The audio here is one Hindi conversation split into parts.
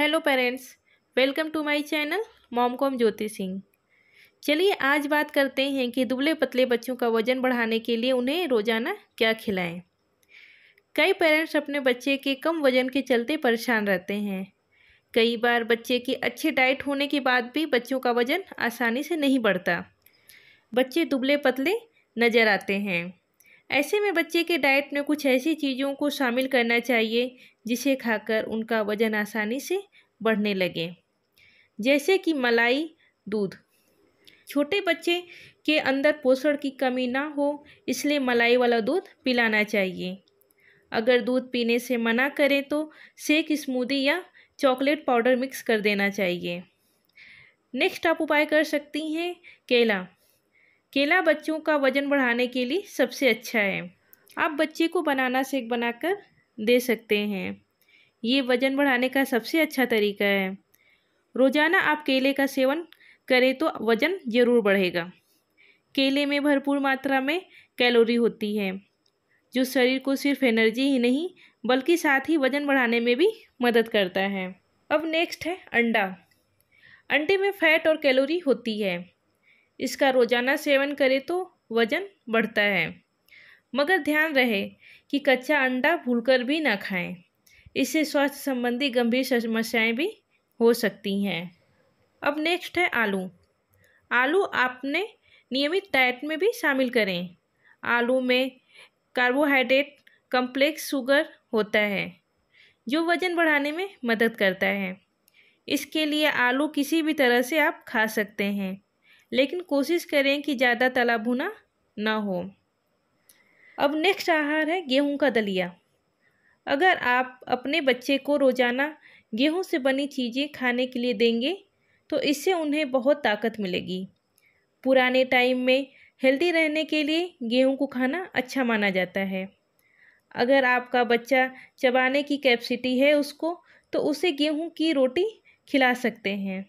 hello parents welcome to my channel mom com Jyoti Singh चलिए आज बात करते हैं कि दुबले पतले बच्चों का वजन बढ़ाने के लिए उन्हें रोज़ाना क्या खिलाएं कई पेरेंट्स अपने बच्चे के कम वजन के चलते परेशान रहते हैं कई बार बच्चे की अच्छी डाइट होने के बाद भी बच्चों का वज़न आसानी से नहीं बढ़ता बच्चे दुबले पतले नज़र आते हैं ऐसे में बच्चे के डाइट में कुछ ऐसी चीज़ों को शामिल करना चाहिए जिसे खाकर उनका वज़न आसानी से बढ़ने लगे जैसे कि मलाई दूध छोटे बच्चे के अंदर पोषण की कमी ना हो इसलिए मलाई वाला दूध पिलाना चाहिए अगर दूध पीने से मना करें तो शेक स्मूदी या चॉकलेट पाउडर मिक्स कर देना चाहिए नेक्स्ट आप उपाय कर सकती हैं केला केला बच्चों का वज़न बढ़ाने के लिए सबसे अच्छा है आप बच्चे को बनाना शेक बनाकर दे सकते हैं ये वज़न बढ़ाने का सबसे अच्छा तरीका है रोज़ाना आप केले का सेवन करें तो वज़न ज़रूर बढ़ेगा केले में भरपूर मात्रा में कैलोरी होती है जो शरीर को सिर्फ एनर्जी ही नहीं बल्कि साथ ही वज़न बढ़ाने में भी मदद करता है अब नेक्स्ट है अंडा अंडे में फैट और कैलोरी होती है इसका रोज़ाना सेवन करें तो वज़न बढ़ता है मगर ध्यान रहे कि कच्चा अंडा भूलकर भी ना खाएं इससे स्वास्थ्य संबंधी गंभीर समस्याएं भी हो सकती हैं अब नेक्स्ट है आलू आलू आपने नियमित डाइट में भी शामिल करें आलू में कार्बोहाइड्रेट कम्प्लेक्स शुगर होता है जो वज़न बढ़ाने में मदद करता है इसके लिए आलू किसी भी तरह से आप खा सकते हैं लेकिन कोशिश करें कि ज़्यादा तला भुना ना हो अब नेक्स्ट आहार है गेहूं का दलिया अगर आप अपने बच्चे को रोज़ाना गेहूं से बनी चीज़ें खाने के लिए देंगे तो इससे उन्हें बहुत ताकत मिलेगी पुराने टाइम में हेल्दी रहने के लिए गेहूं को खाना अच्छा माना जाता है अगर आपका बच्चा चबाने की कैपेसिटी है उसको तो उसे गेहूं की रोटी खिला सकते हैं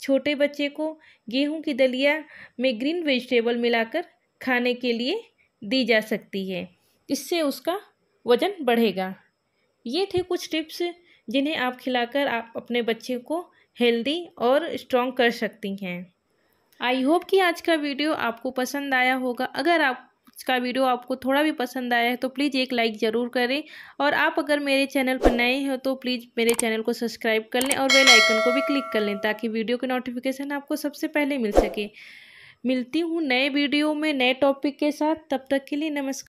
छोटे बच्चे को गेहूं की दलिया में ग्रीन वेजिटेबल मिलाकर खाने के लिए दी जा सकती है इससे उसका वज़न बढ़ेगा ये थे कुछ टिप्स जिन्हें आप खिलाकर आप अपने बच्चे को हेल्दी और स्ट्रॉन्ग कर सकती हैं आई होप कि आज का वीडियो आपको पसंद आया होगा अगर आप इसका वीडियो आपको थोड़ा भी पसंद आया है तो प्लीज़ एक लाइक ज़रूर करें और आप अगर मेरे चैनल पर नए हो तो प्लीज़ मेरे चैनल को सब्सक्राइब कर लें और बेल आइकन को भी क्लिक कर लें ताकि वीडियो के नोटिफिकेशन आपको सबसे पहले मिल सके मिलती हूँ नए वीडियो में नए टॉपिक के साथ तब तक के लिए नमस्कार